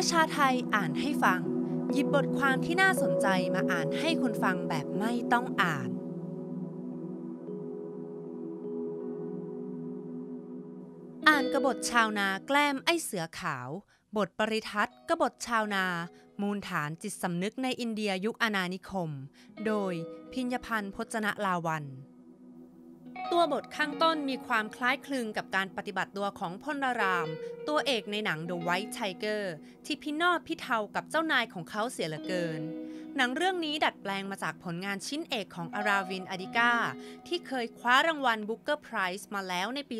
ประชาไทยอ่านให้ฟัง หยิบบทความที่น่าสนใจมาอ่านให้คนฟังแบบไม่ต้องอ่าน อ่านกบฏชาวนาแกล้มไอเสือขาว บทปริทัศน์ กบฏชาวนา มูลฐานจิตสำนึกในอินเดียยุคอาณานิคม โดยพิญญพันธ์พจนะลาวันตัวบทข้างต้นมีความคล้ายคลึงกับการปฏิบัติตัวของพลราม ตัวเอกในหนัง The White Tiger ที่พี่นอพี่เทากับเจ้านายของเขาเสียเหลือเกิน หนังเรื่องนี้ดัดแปลงมาจากผลงานชิ้นเอกของอาราวิน อดิกาที่เคยคว้ารางวัล Booker Prize มาแล้วในปี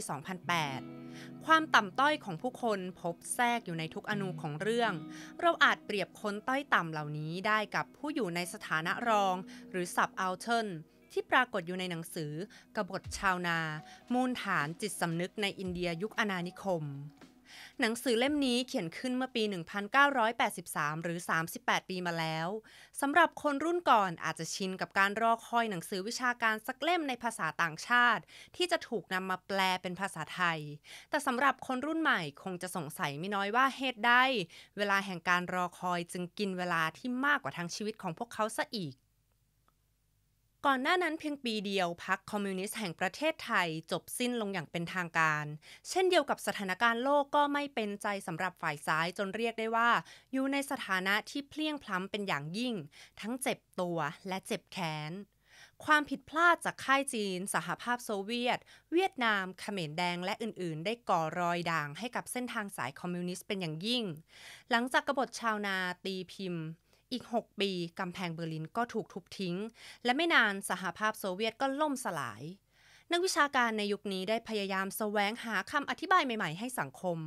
2008 ความต่ำต้อยของผู้คนพบแทรกอยู่ในทุกอนูของเรื่อง เราอาจเปรียบคนต้อยต่ำเหล่านี้ได้กับผู้อยู่ในสถานะรอง หรือสับอัลเทนที่ปรากฏอยู่ในหนังสือกบฏชาวนา มูลฐานจิตสำนึกในอินเดียยุคอาณานิคม หนังสือเล่มนี้เขียนขึ้นเมื่อปี 1983 หรือ 38 ปีมาแล้วสำหรับคนรุ่นก่อนอาจจะชินกับการรอคอยหนังสือวิชาการสักเล่มในภาษาต่างชาติ ที่จะถูกนำมาแปลเป็นภาษาไทย แต่สำหรับคนรุ่นใหม่คงจะสงสัยไม่น้อยว่าเหตุใดเวลาแห่งการรอคอยจึงกินเวลาที่มากกว่าทั้งชีวิตของพวกเขาซะอีกก่อนหน้านั้นเพียงปีเดียวพรรคคอมมิวนิสต์แห่งประเทศไทย จบสิ้นลงอย่างเป็นทางการ เช่นเดียวกับสถานการณ์โลกก็ไม่เป็นใจสำหรับฝ่ายซ้ายจนเรียกได้ว่า อยู่ในสถานะที่เพลียงพล้ำเป็นอย่างยิ่ง ทั้งเจ็บตัวและเจ็บแขน ความผิดพลาดจากค่ายจีน สหภาพโซเวียต เวียดนามเขมรแดงและอื่นๆ ได้ก่อรอยด่างให้กับเส้นทางสายคอมมิวนิสต์เป็นอย่างยิ่ง หลังจากกบฏชาวนาตีพิมพ์อีก6ปีกำแพงเบอร์ลินก็ถูกทุบทิ้ง และไม่นานสหภาพโซเวียตก็ล่มสลายนักวิชาการในยุคนี้ได้พยายามสแสวงหาคำอธิบายใหม่ๆ ให้สังคม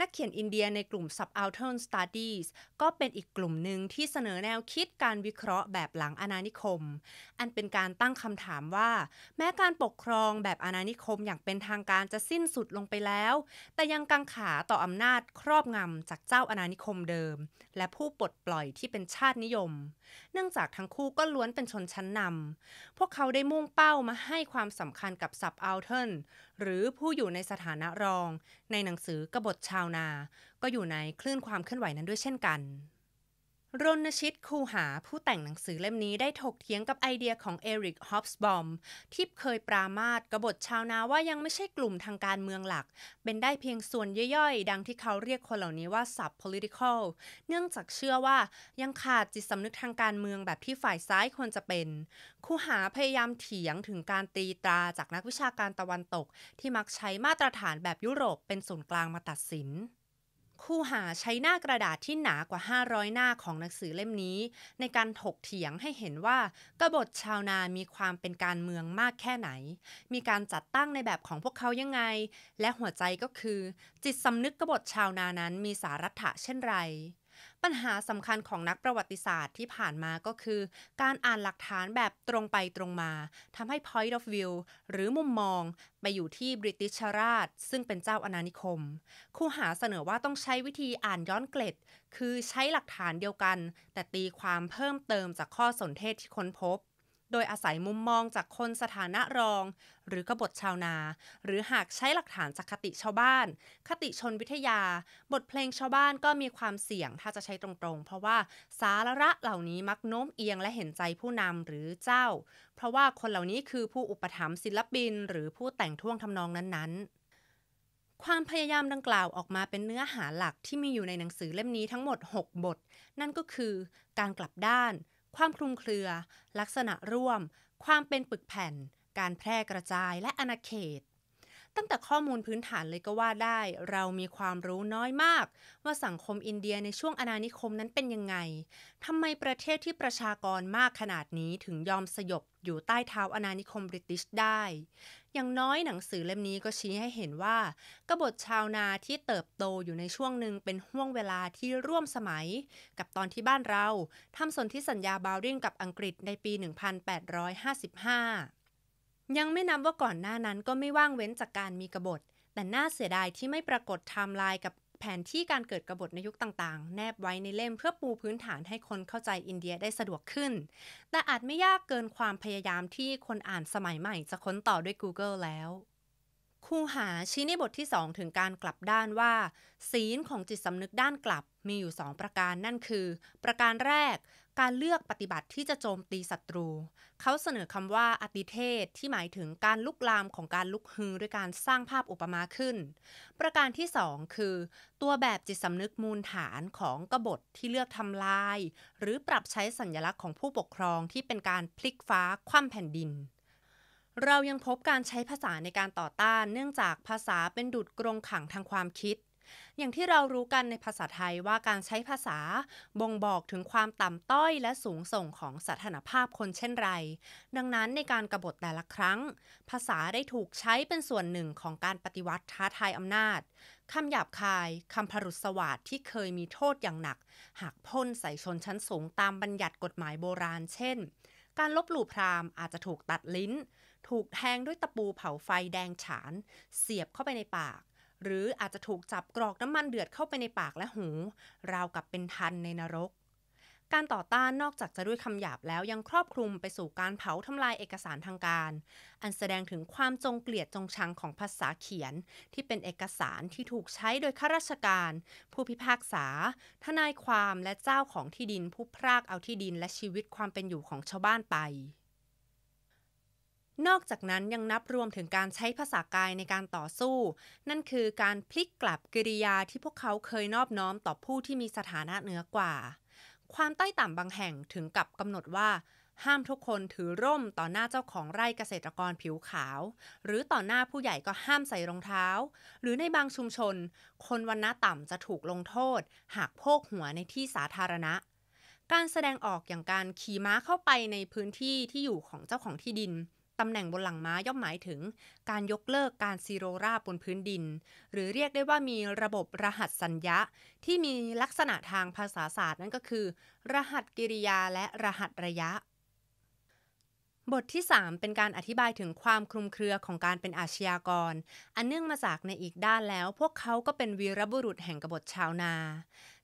นักเขียนอินเดียในกลุ่ม Subaltern Studies ก็เป็นอีกกลุ่มหนึ่งที่เสนอแนวคิดการวิเคราะห์แบบหลังอาณานิคม อันเป็นการตั้งคำถามว่า แม้การปกครองแบบอาณานิคมอย่างเป็นทางการจะสิ้นสุดลงไปแล้ว แต่ยังกังขาต่ออำนาจครอบงำ จากเจ้าอาณานิคมเดิม และผู้ปลดปล่อยที่เป็นชาตินิยม เนื่องจากทั้งคู่ก็ล้วนเป็นชนชั้นนำพวกเขาได้มุ่งเป้ามาให้ความสำคัญานกับสับอัลเทนหรือผู้อยู่ในสถานะรอง ในหนังสือกบฏชาวนา ก็อยู่ในคลื่นความเคลื่อนไหวนั้นด้วยเช่นกันรณชิต คูหาผู้แต่งหนังสือเล่มนี้ได้ถกเถียงกับไอเดียของเอริกฮอปส์บอมที่เคยปรามาสกบฏชาวนาว่ายังไม่ใช่กลุ่มทางการเมืองหลัก เป็นได้เพียงส่วนย่อยๆ ดังที่เขาเรียกคนเหล่านี้ว่าสับ political เนื่องจากเชื่อว่ายังขาดจิตสำนึกทางการเมืองแบบที่ฝ่ายซ้ายควรจะเป็น คูหาพยายามเถียงถึงการตีตราจากนักวิชาการตะวันตกที่มักใช้มาตรฐานแบบยุโรปเป็นศูนย์กลางมาตัดสินคู่หาใช้หน้ากระดาษที่หนากว่า 500 หน้าของหนังสือเล่มนี้ ในการถกเถียงให้เห็นว่ากบฏชาวนามีความเป็นการเมืองมากแค่ไหน มีการจัดตั้งในแบบของพวกเขายังไง และหัวใจก็คือ จิตสำนึกกบฏชาวนานั้นมีสาระเช่นไรปัญหาสำคัญของนักประวัติศาสตร์ที่ผ่านมาก็คือการอ่านหลักฐานแบบตรงไปตรงมาทำให้ point of view หรือมุมมองไปอยู่ที่บริติชราชซึ่งเป็นเจ้าอาณานิคม คู่หาเสนอว่าต้องใช้วิธีอ่านย้อนเกล็ด คือใช้หลักฐานเดียวกัน แต่ตีความเพิ่มเติมจากข้อสนเทศที่ค้นพบโดยอาศัยมุมมองจากคนสถานะรอง หรือกบฏชาวนา หรือหากใช้หลักฐานจากคติชาวบ้าน คติชนวิทยา บทเพลงชาวบ้านก็มีความเสี่ยงถ้าจะใช้ตรงๆ เพราะว่าสาระเหล่านี้มักโน้มเอียงและเห็นใจผู้นำหรือเจ้า เพราะว่าคนเหล่านี้คือผู้อุปถัมภ์ศิลปิน หรือผู้แต่งท่วงทำนองนั้น ๆ ความพยายามดังกล่าวออกมาเป็นเนื้อหาหลักที่มีอยู่ในหนังสือเล่มนี้ทั้งหมด 6 บท นั่นก็คือการกลับด้านความคลุมเครือ ลักษณะร่วม ความเป็นปึกแผ่น การแพร่กระจายและอนาเขต ตั้งแต่ข้อมูลพื้นฐานเลยก็ว่าได้เรามีความรู้น้อยมาก ว่าสังคมอินเดียในช่วงอาณานิคมนั้นเป็นยังไงทำไมประเทศที่ประชากรมากขนาดนี้ถึงยอมสยบอยู่ใต้เท้าอาณานิคมบริติชได้อย่างน้อยหนังสือเล่มนี้ก็ชี้ให้เห็นว่า กบฏชาวนาที่เติบโตอยู่ในช่วงหนึ่งเป็นห่วงเวลาที่ร่วมสมัยกับตอนที่บ้านเราทำสนธิสัญญาบาวริ่งกับอังกฤษในปี 1855 ยังไม่นับว่าก่อนหน้านั้นก็ไม่ว่างเว้นจากการมีกบฏ แต่น่าเสียดายที่ไม่ปรากฏไทม์ไลน์กับแผนที่การเกิดกบฏในยุคต่างๆ แนบไว้ในเล่มเพื่อปูพื้นฐานให้คนเข้าใจอินเดียได้สะดวกขึ้น แต่อาจไม่ยากเกินความพยายามที่คนอ่านสมัยใหม่จะค้นต่อด้วย Google แล้ว คูหาชี้ในบทที่สองถึงการกลับด้านว่าศีลของจิตสำนึกด้านกลับมีอยู่สองประการนั่นคือ ประการแรกการเลือกปฏิบัติที่จะโจมตีศัตรู เขาเสนอคำว่าอติเทศที่หมายถึงการลุกลามของการลุกฮือด้วยการสร้างภาพอุปมาขึ้น ประการที่ 2 คือ ตัวแบบจิตสำนึกมูลฐานของกบฏที่เลือกทำลาย หรือปรับใช้สัญญลักษณ์ของผู้ปกครองที่เป็นการพลิกฟ้าคว่ำแผ่นดิน เรายังพบการใช้ภาษาในการต่อต้าน เนื่องจากภาษาเป็นดุดกรงขังทางความคิดอย่างที่เรารู้กันในภาษาไทยว่าการใช้ภาษาบ่งบอกถึงความต่ำต้อยและสูงส่งของสถานภาพคนเช่นไร ดังนั้นในการกรบฏแต่ละครั้ง ภาษาได้ถูกใช้เป็นส่วนหนึ่งของการปฏิวัติท้าทายอำนาจ คำหยาบคายคำพรุษวาสดที่เคยมีโทษอย่างหนัก หากพ่นใส่ชนชั้นสูงตามบัญญัติกฎหมายโบราณ เช่น การลบหลู่พราหมณ์อาจจะถูกตัดลิ้น ถูกแทงด้วยตะปูเผาไฟแดงฉานเสียบเข้าไปในปากหรืออาจจะถูกจับกรอกน้ำมันเดือดเข้าไปในปากและหูราวกับเป็นทันในนรก การต่อต้านนอกจากจะด้วยคำหยาบแล้วยังครอบคลุมไปสู่การเผาทำลายเอกสารทางการ อันแสดงถึงความจงเกลียดจงชังของภาษาเขียน ที่เป็นเอกสารที่ถูกใช้โดยข้าราชการ ผู้พิพากษา ทนายความและเจ้าของที่ดินผู้พรากเอาที่ดินและชีวิตความเป็นอยู่ของชาวบ้านไปนอกจากนั้นยังนับรวมถึงการใช้ภาษากายในการต่อสู้ นั่นคือการพลิกกลับกิริยาที่พวกเขาเคยนอบน้อมต่อผู้ที่มีสถานะเหนือกว่า ความใต้ต่ำบางแห่งถึงกับกำหนดว่า ห้ามทุกคนถือร่มต่อหน้าเจ้าของไร่เกษตรกรผิวขาว หรือต่อหน้าผู้ใหญ่ก็ห้ามใส่รองเท้า หรือในบางชุมชน คนวันณะต่ำจะถูกลงโทษหากโพกหัวในที่สาธารณะ การแสดงออกอย่างการขี่ม้าเข้าไปในพื้นที่ที่อยู่ของเจ้าของที่ดินตำแหน่งบนหลังม้าย่อมหมายถึงการยกเลิกการซีโรราบบนพื้นดิน หรือเรียกได้ว่ามีระบบรหัสสัญญะที่มีลักษณะทางภาษาศาสตร์นั่นก็คือ รหัสกิริยาและรหัสระยะ บทที่ 3 เป็นการอธิบายถึงความคลุมเครือของการเป็นอาชญากร อันเนื่องมาจากในอีกด้านแล้วพวกเขาก็เป็นวีรบุรุษแห่งกบฏชาวนา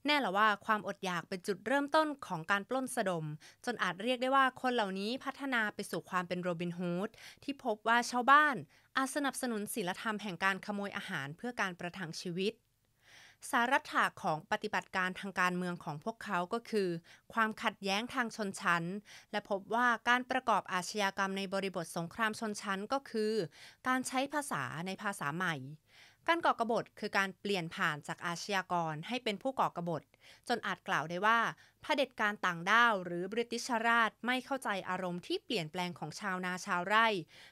แน่ละว่าความอดอยากเป็นจุดเริ่มต้นของการปล้นสะดม จนอาจเรียกได้ว่าคนเหล่านี้พัฒนาไปสู่ความเป็นโรบินฮูดที่พบว่าชาวบ้าน อาจสนับสนุนศีลธรรมแห่งการขโมยอาหารเพื่อการประทังชีวิต สาระถาของปฏิบัติการทางการเมืองของพวกเขาก็คือ ความขัดแย้งทางชนชั้น และพบว่าการประกอบอาชญากรรมในบริบทสงครามชนชั้นก็คือ การใช้ภาษาในภาษาใหม่การก่อกระบฏ คือการเปลี่ยนผ่านจากอาชญากรให้เป็นผู้ก่อกระบฏ จนอาจกล่าวได้ว่าเผด็จการต่างด้าวหรือบริติชราชไม่เข้าใจอารมณ์ที่เปลี่ยนแปลงของชาวนาชาวไร่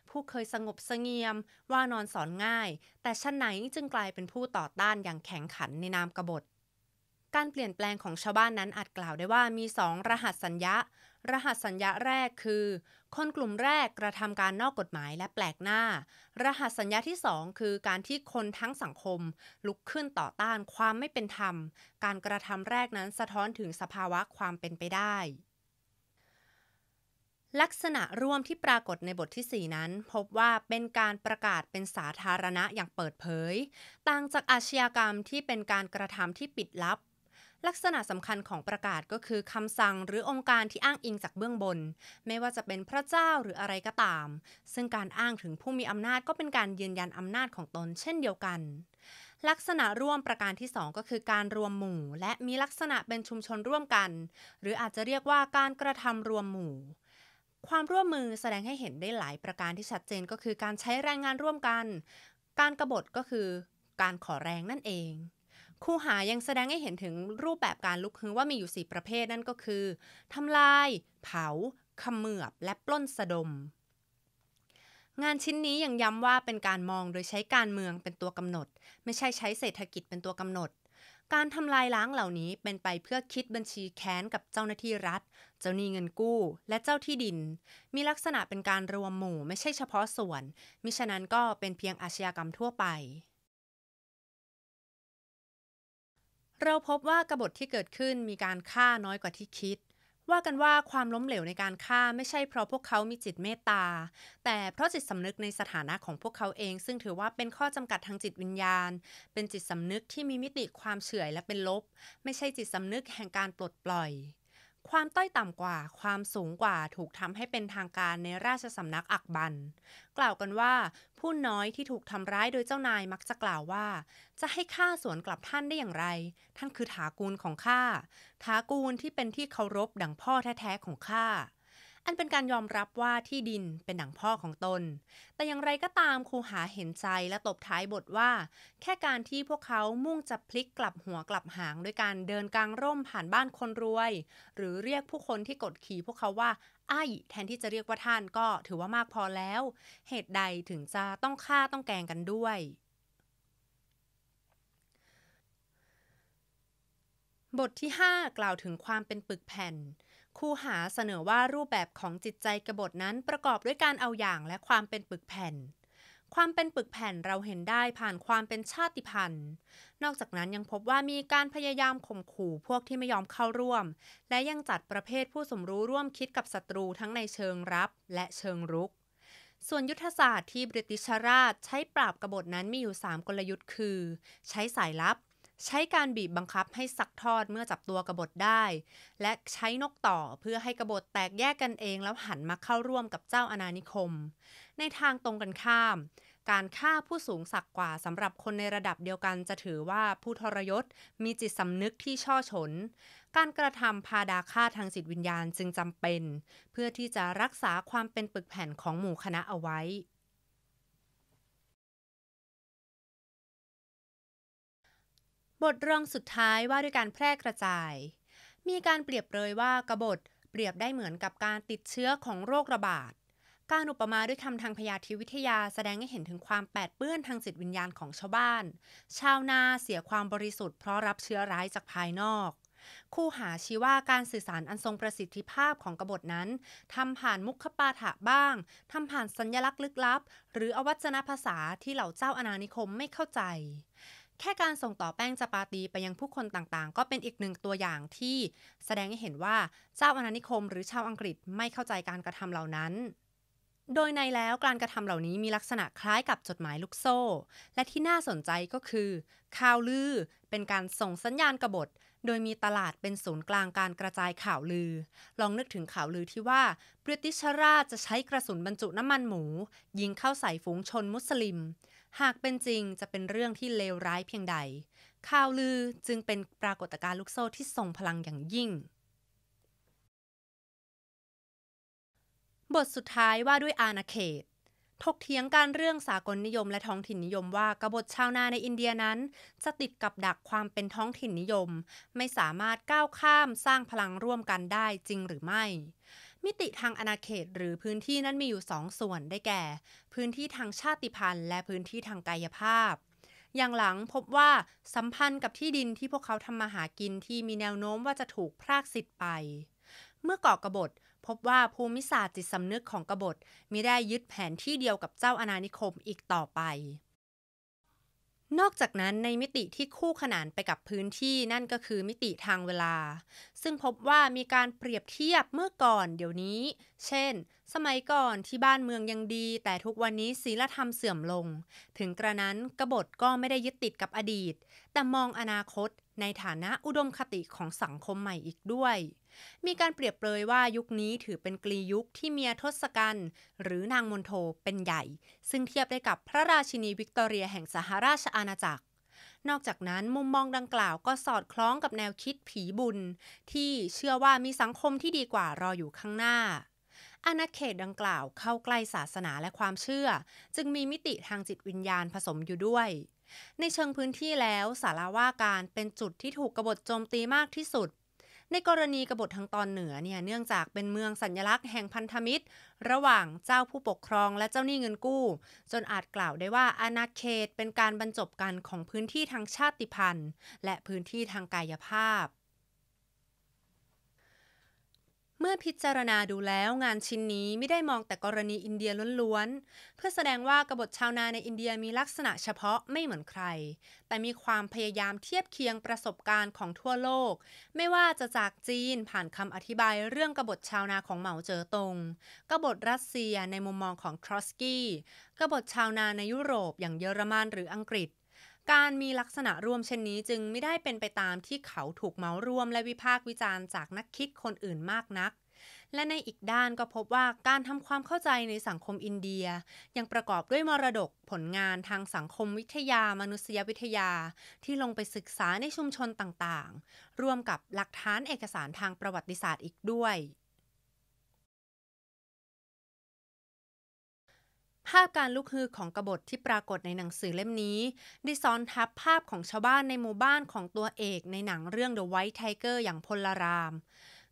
ผู้เคยสงบเสงี่ยม ว่านอนสอนง่าย แต่ชั้นไหนจึงกลายเป็นผู้ต่อต้านอย่างแข็งขันในนามกบฏ การเปลี่ยนแปลงของชาวบ้านนั้นอาจกล่าวได้ว่ามีสองรหัสสัญญารหัสสัญญาแรกคือ คนกลุ่มแรกกระทำการนอกกฎหมายและแปลกหน้า รหัสสัญญาที่ 2 คือการที่คนทั้งสังคม ลุกขึ้นต่อต้านความไม่เป็นธรรม การกระทำแรกนั้นสะท้อนถึงสภาวะความเป็นไปได้ ลักษณะร่วมที่ปรากฏในบทที่ 4 นั้น พบว่าเป็นการประกาศเป็นสาธารณะอย่างเปิดเผย ต่างจากอาชญากรรมที่เป็นการกระทำที่ปิดลับลักษณะสำคัญของประกาศก็คือคำสั่งหรือองค์การที่อ้างอิงจากเบื้องบน ไม่ว่าจะเป็นพระเจ้าหรืออะไรก็ตาม ซึ่งการอ้างถึงผู้มีอำนาจก็เป็นการยืนยันอำนาจของตนเช่นเดียวกัน ลักษณะร่วมประการที่ 2 ก็คือการรวมหมู่และมีลักษณะเป็นชุมชนร่วมกัน หรืออาจจะเรียกว่าการกระทำรวมหมู่ ความร่วมมือแสดงให้เห็นได้หลายประการที่ชัดเจนก็คือการใช้แรงงานร่วมกัน การกรบฏก็คือการขอแรงนั่นเองครูหายังแสดงให้เห็นถึงรูปแบบการลุกฮือว่ามีอยู่ 4 ประเภทนั่นก็คือ ทำลาย เผาขมือบและ ปล้นสะดม งานชิ้นนี้ยังย้ำว่าเป็นการมองโดยใช้การเมืองเป็นตัวกำหนด ไม่ใช่ใช้เศรษฐกิจเป็นตัวกำหนด การทำลายล้างเหล่านี้เป็นไปเพื่อคิดบัญชีแค้นกับเจ้าหน้าที่รัฐ เจ้าหนี้เงินกู้ และเจ้าที่ดิน มีลักษณะเป็นการรวมหมู่ไม่ใช่เฉพาะส่วน มิฉะนั้นก็เป็นเพียงอาชญากรรมทั่วไปเราพบว่ากบฏที่เกิดขึ้นมีการฆ่าน้อยกว่าที่คิด ว่ากันว่าความล้มเหลวในการฆ่าไม่ใช่เพราะพวกเขา มีจิตเมตตาแต่เพราะจิตสำนึกในสถานะของพวกเขาเอง ซึ่งถือว่าเป็นข้อจำกัดทางจิตวิญญาณ เป็นจิตสำนึกที่มีมิติความเฉื่อยและเป็นลบ ไม่ใช่จิตสำนึกแห่งการปลดปล่อยความต้อยต่ำกว่า ความสูงกว่า ถูกทำให้เป็นทางการในราชสำนักอักบัน กล่าวกันว่า ผู้น้อยที่ถูกทำร้ายโดยเจ้านายมักจะกล่าวว่า จะให้ข้าสวนกลับท่านได้อย่างไร ท่านคือถากูลของข้าถากูลที่เป็นที่เคารพดังพ่อแท้ๆของข้าอันเป็นการยอมรับว่าที่ดินเป็นหนังพ่อของตน แต่อย่างไรก็ตามครูหาเห็นใจและตบท้ายบทว่า แค่การที่พวกเขามุ่งจะพลิกกลับหัวกลับหางด้วยการเดินกลางร่มผ่านบ้านคนรวย หรือเรียกผู้คนที่กดขี่พวกเขาว่าไอ้แทนที่จะเรียกว่าท่านก็ถือว่ามากพอแล้ว เหตุใดถึงจะต้องฆ่าต้องแกงกันด้วย บทที่ 5 กล่าวถึงความเป็นปึกแผ่นคู่หาเสนอว่ารูปแบบของจิตใจกบฏนั้นประกอบด้วยการเอาอย่างและความเป็นปึกแผ่น ความเป็นปึกแผ่นเราเห็นได้ผ่านความเป็นชาติพันธุ์ นอกจากนั้นยังพบว่ามีการพยายามข่มขู่พวกที่ไม่ยอมเข้าร่วม และยังจัดประเภทผู้สมรู้ร่วมคิดกับศัตรูทั้งในเชิงรับและเชิงรุก ส่วนยุทธศาสตร์ที่บริติชราชใช้ปราบกบฏนั้นมีอยู่ 3 กลยุทธ์คือ ใช้สายลับใช้การบีบบังคับให้สักทอดเมื่อจับตัวกระบฏได้ และใช้นกต่อเพื่อให้กระบฏแตกแยกกันเองแล้วหันมาเข้าร่วมกับเจ้าอาณานิคม ในทางตรงกันข้าม การฆ่าผู้สูงศักดิ์กว่าสำหรับคนในระดับเดียวกันจะถือว่าผู้ทรยศมีจิตสำนึกที่ช่อ ฉน การกระทำพาดาฆ่าทางจิตวิญญาณจึงจำเป็น เพื่อที่จะรักษาความเป็นปึกแผ่นของหมู่คณะเอาไว้บทรองสุดท้ายว่าด้วยการแพร่กระจาย มีการเปรียบเลยว่ากบฏ เปรียบได้เหมือนกับการติดเชื้อของโรคระบาดการอุปมาด้วยคำทางพยาธิวิทยา แสดงให้เห็นถึงความแปดเปื้อนทางจิตวิญญาณของชาวบ้านชาวนาเสียความบริสุทธิ์เพราะรับเชื้อร้ายจากภายนอก คู่หาชี้ว่าการสื่อสารอันทรงประสิทธิภาพของกบฏนั้นทำผ่านมุขปาฐะบ้างทำผ่านสัญญลักษณ์ลึกลับ หรืออวัจนภาษาที่เหล่าเจ้าอาณานิคมไม่เข้าใจแค่การส่งต่อแป้งจปาตีไปยังผู้คนต่างๆ ก็เป็นอีกหนึ่งตัวอย่างที่แสดงให้เห็นว่าเจ้าอาณานิคมหรือชาวอังกฤษไม่เข้าใจการกระทำเหล่านั้น โดยในแล้วการกระทำเหล่านี้มีลักษณะคล้ายกับจดหมายลูกโซ่ และที่น่าสนใจก็คือข่าวลือเป็นการส่งสัญญาณกบฏโดยมีตลาดเป็นศูนย์กลางการกระจายข่าวลือ ลองนึกถึงข่าวลือที่ว่าบริติชราชจะใช้กระสุนบรรจุน้ำมันหมู ยิงเข้าใส่ฝูงชนมุสลิม หากเป็นจริงจะเป็นเรื่องที่เลวร้ายเพียงใด ข่าวลือจึงเป็นปรากฏการณ์ลูกโซ่ที่ทรงพลังอย่างยิ่ง บทสุดท้ายว่าด้วยอาณาเขตถกเถียงการเรื่องสากลนิยมและท้องถิ่นนิยมว่ากบฏชาวนาในอินเดียนั้น จะติดกับดักความเป็นท้องถิ่นนิยม ไม่สามารถก้าวข้ามสร้างพลังร่วมกันได้จริงหรือไม่ มิติทางอาณาเขต หรือพื้นที่นั้นมีอยู่สองส่วนได้แก่ พื้นที่ทางชาติพันธุ์และพื้นที่ทางกายภาพ อย่างหลังพบว่าสัมพันธ์กับที่ดินที่พวกเขาทำมาหากินที่มีแนวโน้มว่าจะถูกพรากสิทธิ์ไป เมื่อก่อกระบฏพบว่าภูมิศาสตร์จิตสำนึกของกบฏมิได้ยึดแผนที่เดียวกับเจ้าอาณานิคมอีกต่อไป นอกจากนั้นในมิติที่คู่ขนานไปกับพื้นที่นั่นก็คือมิติทางเวลา ซึ่งพบว่ามีการเปรียบเทียบเมื่อก่อนเดี๋ยวนี้ เช่นสมัยก่อนที่บ้านเมืองยังดี แต่ทุกวันนี้ศีลธรรมเสื่อมลง ถึงกระนั้นกบฏก็ไม่ได้ยึดติดกับอดีต แต่มองอนาคตในฐานะอุดมคติของสังคมใหม่อีกด้วย มีการเปรียบเปรยว่ายุคนี้ถือเป็นกลียุคที่เมียทศกัณฐ์หรือนางมนโทเป็นใหญ่ ซึ่งเทียบได้กับพระราชินีวิกตอเรียแห่งสหราชอาณาจักร นอกจากนั้นมุมมองดังกล่าวก็สอดคล้องกับแนวคิดผีบุญ ที่เชื่อว่ามีสังคมที่ดีกว่ารออยู่ข้างหน้าอาณาเขตดังกล่าวเข้าใกล้ศาสนาและความเชื่อ จึงมีมิติทางจิตวิญญาณผสมอยู่ด้วย ในเชิงพื้นที่แล้วสาราว่าการเป็นจุดที่ถูกกบฏโจมตีมากที่สุด ในกรณีกบฏทางตอนเหนือเนี่ยเนื่องจากเป็นเมืองสัญญลักษณ์แห่งพันธมิตรระหว่างเจ้าผู้ปกครองและเจ้าหนี้เงินกู้ จนอาจกล่าวได้ว่าอาณาเขตเป็นการบรรจบกันของพื้นที่ทางชาติพันธุ์และพื้นที่ทางกายภาพมื่อพิจารณาดูแล้วงานชิ้นนี้ไม่ได้มองแต่กรณีอินเดียล้วนๆ เพื่อแสดงว่ากบฏชาวนาในอินเดียมีลักษณะเฉพาะไม่เหมือนใคร แต่มีความพยายามเทียบเคียงประสบการณ์ของทั่วโลก ไม่ว่าจะจากจีนผ่านคำอธิบายเรื่องกบฏชาวนาของเหมาเจ๋อตงกบฏรัสเซียในมุมมองของทรอสกี้กบฏชาวนาในยุโรปอย่างเยอรมันหรืออังกฤษการมีลักษณะร่วมเช่นนี้จึงไม่ได้เป็นไปตามที่เขาถูกเมาร่วมและวิพากษ์วิจารณ์จากนักคิดคนอื่นมากนัก และในอีกด้านก็พบว่าการทำความเข้าใจในสังคมอินเดียยังประกอบด้วยมรดกผลงานทางสังคมวิทยามนุษยวิทยา ที่ลงไปศึกษาในชุมชนต่างๆ รวมกับหลักฐานเอกสารทางประวัติศาสตร์อีกด้วยภาพการลุกฮือของกบฏที่ปรากฏในหนังสือเล่มนี้ได้ซ้อนทับภาพของชาวบ้านในหมู่บ้านของตัวเอกในหนังเรื่อง The White Tiger อย่างพลราม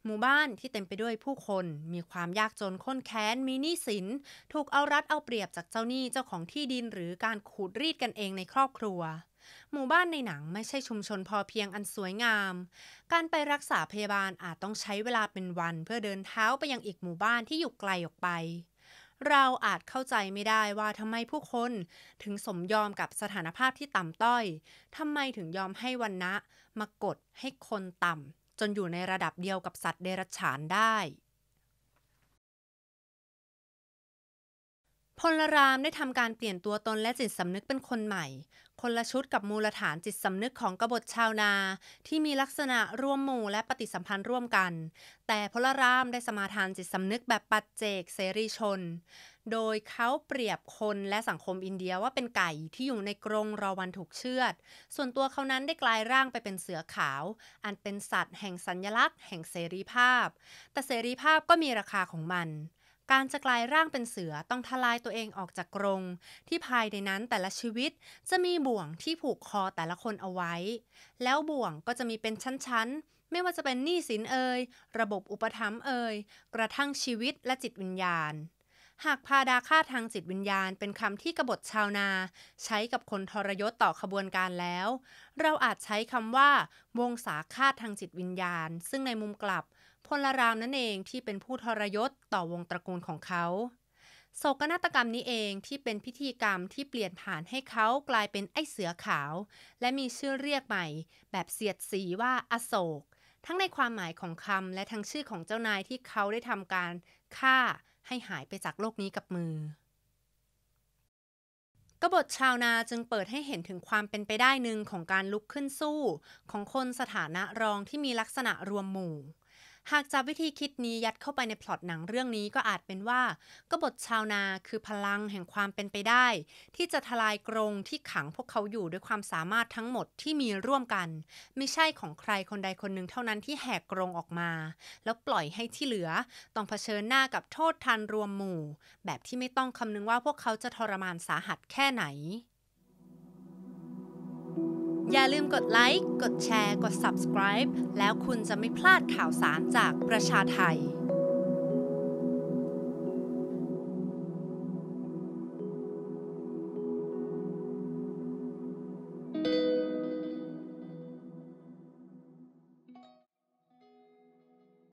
หมู่บ้านที่เต็มไปด้วยผู้คน มีความยากจนข้นแค้นมีหนี้สิน ถูกเอารัดเอาเปรียบจากเจ้าหนี้เจ้าของที่ดินหรือการขูดรีดกันเองในครอบครัว หมู่บ้านในหนังไม่ใช่ชุมชนพอเพียงอันสวยงาม การไปรักษาพยาบาลอาจต้องใช้เวลาเป็นวัน เพื่อเดินเท้าไปยังอีกหมู่บ้านที่อยู่ไกลออกไปเราอาจเข้าใจไม่ได้ว่าทำไมผู้คนถึงสมยอมกับสถานภาพที่ต่ำต้อย ทำไมถึงยอมให้วันนะมากดให้คนต่ำจนอยู่ในระดับเดียวกับสัตว์เดรัจฉานได้พลรามได้ทำการเปลี่ยนตัวตนและจิตสำนึกเป็นคนใหม่ คนละชุดกับมูลฐานจิตสำนึกของกบฏชาวนา ที่มีลักษณะร่วมหมู่และปฏิสัมพันธ์ร่วมกัน แต่พลรามได้สมาทานจิตสำนึกแบบปัจเจกเสรีชน โดยเขาเปรียบคนและสังคมอินเดียว่าเป็นไก่ที่อยู่ในกรงรอวันถูกเชือด ส่วนตัวเขานั้นได้กลายร่างไปเป็นเสือขาว อันเป็นสัตว์แห่งสัญญลักษณ์แห่งเสรีภาพ แต่เสรีภาพก็มีราคาของมันการจะกลายร่างเป็นเสือต้องทลายตัวเองออกจากกรงที่ภายในนั้นแต่ละชีวิตจะมีบ่วงที่ผูกคอแต่ละคนเอาไว้ แล้วบ่วงก็จะมีเป็นชั้นๆไม่ว่าจะเป็นหนี้สินเอ่ยระบบอุปธรรมเอ่ยกระทั่งชีวิตและจิตวิญญาณ หากพาดาฆ่าทางจิตวิญญาณเป็นคำที่กบฏชาวนา ใช้กับคนทรยศต่อขบวนการแล้ว เราอาจใช้คำว่าวงสาฆาทางจิตวิญญาณ ซึ่งในมุมกลับพลรามนั่นเองที่เป็นผู้ทรยศต่อวงตระกูลของเขา โศกนาฏกรรมนี้เองที่เป็นพิธีกรรมที่เปลี่ยนผ่านให้เขากลายเป็นไอ้เสือขาว และมีชื่อเรียกใหม่ แบบเสียดสีว่าอโศก ทั้งในความหมายของคำและทั้งชื่อของเจ้านายที่เขาได้ทำการฆ่าให้หายไปจากโลกนี้กับมือกบฏชาวนาจึงเปิดให้เห็นถึงความเป็นไปได้หนึ่งของการลุกขึ้นสู้ ของคนสถานะรองที่มีลักษณะรวมหมู่หากจับวิธีคิดนี้ยัดเข้าไปในพล็อตหนังเรื่องนี้ก็อาจเป็นว่ากบฏชาวนาคือพลังแห่งความเป็นไปได้ ที่จะทลายกรงที่ขังพวกเขาอยู่ด้วยความสามารถทั้งหมดที่มีร่วมกัน ไม่ใช่ของใครคนใดคนหนึ่งเท่านั้นที่แหกกรงออกมา แล้วปล่อยให้ที่เหลือ ต้องเผชิญหน้ากับโทษทันรวมหมู่ แบบที่ไม่ต้องคำนึงว่าพวกเขาจะทรมานสาหัสแค่ไหนอย่าลืมกดไลค์ กดแชร์ กด subscribe แล้วคุณจะไม่พลาดข่าวสารจากประชาไทย